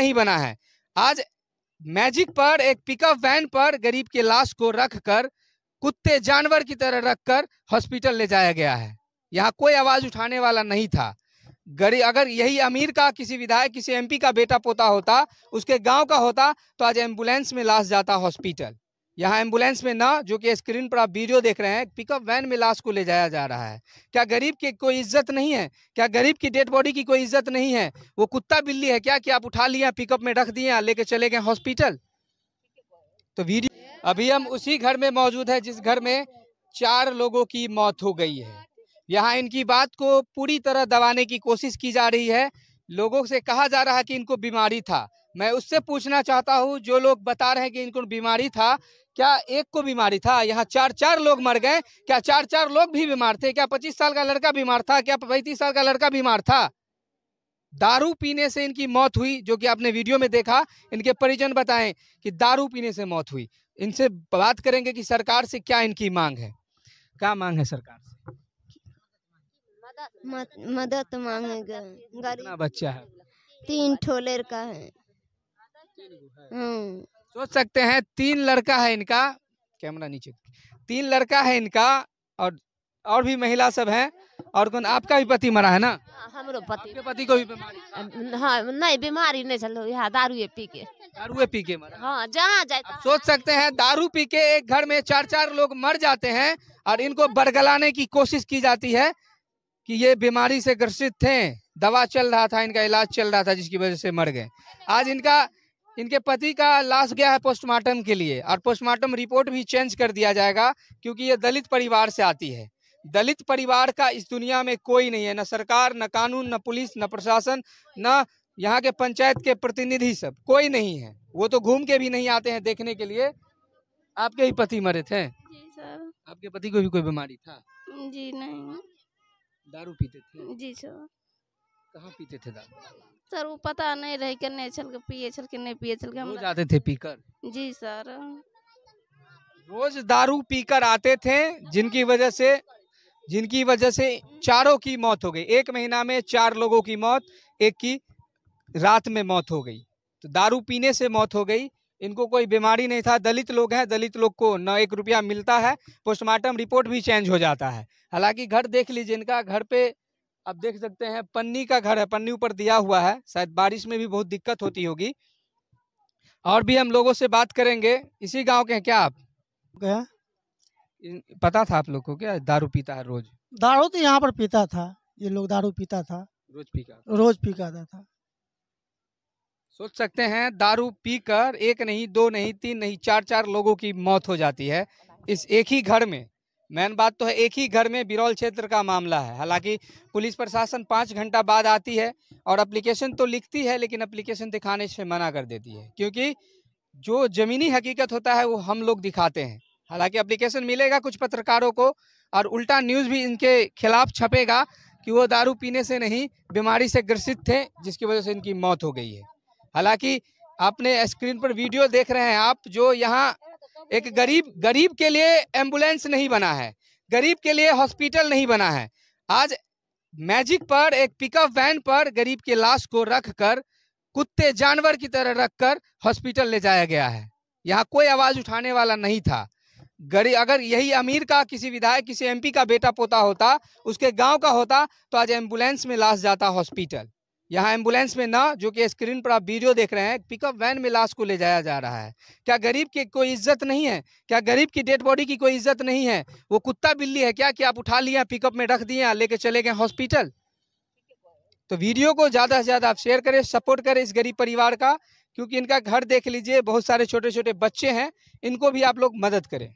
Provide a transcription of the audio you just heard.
नहीं बना है आज मैजिक पर एक पिकअप वैन पर गरीब के लाश को रखकर कुत्ते जानवर की तरह रखकर हॉस्पिटल ले जाया गया है यहाँ कोई आवाज उठाने वाला नहीं था गरीब अगर यही अमीर का किसी विधायक किसी एमपी का बेटा पोता होता उसके गांव का होता तो आज एम्बुलेंस में लाश जाता हॉस्पिटल यहाँ एम्बुलेंस में ना जो कि स्क्रीन पर आप वीडियो देख रहे हैं पिकअप वैन में लाश को ले जाया जा रहा है क्या गरीब की कोई इज्जत नहीं है क्या गरीब की डेड बॉडी की कोई इज्जत नहीं है वो कुत्ता बिल्ली है क्या कि आप उठा लिया पिकअप में रख दिया लेके चले गए हॉस्पिटल तो वीडियो अभी हम उसी घर में मौजूद है जिस घर में चार लोगों की मौत हो गई है यहाँ इनकी बात को पूरी तरह दबाने की कोशिश की जा रही है लोगों से कहा जा रहा है कि इनको बीमारी था मैं उससे पूछना चाहता हूँ जो लोग बता रहे हैं कि इनको बीमारी था क्या एक को बीमारी था यहाँ चार चार लोग मर गए क्या चार चार लोग भी बीमार थे क्या पच्चीस साल का लड़का बीमार था क्या पैंतीस साल का लड़का बीमार था दारू पीने से इनकी मौत हुई जो कि आपने वीडियो में देखा इनके परिजन बताएं कि दारू पीने से मौत हुई इनसे बात करेंगे कि सरकार से क्या इनकी मांग है क्या मांग है सरकार से मदद मांगेगा कितना बच्चा है तीन ठोलेर का है हम्म। सोच सकते हैं तीन लड़का है इनका कैमरा नीचे तीन लड़का है इनका और और भी महिला सब हैं और कौन आपका भी पति मरा है ना हमारो पति आपके पति को भी बीमारी हाँ नहीं बीमारी नहीं चलो यहाँ दारू पी के दारू पी के मरा हाँ जहाँ जाए सोच सकते हैं दारू पी के एक घर में चार चार लोग मर जाते हैं और इनको बरगलाने की कोशिश की जाती है कि ये बीमारी से ग्रसित थे दवा चल रहा था इनका इलाज चल रहा था जिसकी वजह से मर गए आज इनका इनके पति का लाश गया है पोस्टमार्टम के लिए और पोस्टमार्टम रिपोर्ट भी चेंज कर दिया जाएगा क्योंकि ये दलित परिवार से आती है दलित परिवार का इस दुनिया में कोई नहीं है न सरकार न कानून न पुलिस न प्रशासन न यहाँ के पंचायत के प्रतिनिधि सब कोई नहीं है वो तो घूम के भी नहीं आते हैं देखने के लिए आपके ही पति मरे थे आपके पति को भी कोई बीमारी था जी नहीं दारू पीते थे जी सर कहाँ पीते थे दारू सर वो पता नहीं रहे नहीं चल के पिए चल के नहीं पिए चल के हम जाते थे पीकर जी सर रोज दारू पीकर आते थे जिनकी वजह से जिनकी वजह से चारों की मौत हो गई एक महीना में चार लोगों की मौत एक की रात में मौत हो गई तो दारू पीने से मौत हो गई इनको कोई बीमारी नहीं था दलित लोग हैं दलित लोग को न एक रुपया मिलता है पोस्टमार्टम रिपोर्ट भी चेंज हो जाता है हालांकि घर देख लीजिए इनका घर पे आप देख सकते हैं पन्नी का घर है पन्नी ऊपर दिया हुआ है शायद बारिश में भी बहुत दिक्कत होती होगी और भी हम लोगों से बात करेंगे इसी गाँव के हैं क्या आप क्या पता था आप लोग को क्या दारू पीता है रोज दारू तो यहाँ पर पीता था ये लोग दारू पीता था रोज पीका रोज पीका था सोच सकते हैं दारू पीकर एक नहीं दो नहीं तीन नहीं चार चार लोगों की मौत हो जाती है इस एक ही घर में मेन बात तो है एक ही घर में बिरौल क्षेत्र का मामला है हालांकि पुलिस प्रशासन पाँच घंटा बाद आती है और अप्लीकेशन तो लिखती है लेकिन अप्लीकेशन दिखाने से मना कर देती है क्योंकि जो ज़मीनी हकीकत होता है वो हम लोग दिखाते हैं हालांकि अप्लीकेशन मिलेगा कुछ पत्रकारों को और उल्टा न्यूज़ भी इनके खिलाफ छपेगा कि वो दारू पीने से नहीं बीमारी से ग्रसित थे जिसकी वजह से इनकी मौत हो गई है हालांकि आपने स्क्रीन पर वीडियो देख रहे हैं आप जो यहाँ एक गरीब गरीब के लिए एम्बुलेंस नहीं बना है गरीब के लिए हॉस्पिटल नहीं बना है आज मैजिक पर एक पिकअप वैन पर गरीब के लाश को रखकर कुत्ते जानवर की तरह रखकर हॉस्पिटल ले जाया गया है यहाँ कोई आवाज उठाने वाला नहीं था गरीब अगर यही अमीर का किसी विधायक किसी एमपी का बेटा पोता होता उसके गांव का होता तो आज एम्बुलेंस में लाश जाता हॉस्पिटल यहाँ एम्बुलेंस में ना जो कि स्क्रीन पर आप वीडियो देख रहे हैं पिकअप वैन में लाश को ले जाया जा रहा है क्या गरीब की कोई इज्जत नहीं है क्या गरीब की डेड बॉडी की कोई इज्जत नहीं है वो कुत्ता बिल्ली है क्या कि आप उठा लिया पिकअप में रख दिया लेके चले गए हॉस्पिटल तो वीडियो को ज़्यादा से ज़्यादा आप शेयर करें सपोर्ट करें इस गरीब परिवार का क्योंकि इनका घर देख लीजिए बहुत सारे छोटे छोटे बच्चे हैं इनको भी आप लोग मदद करें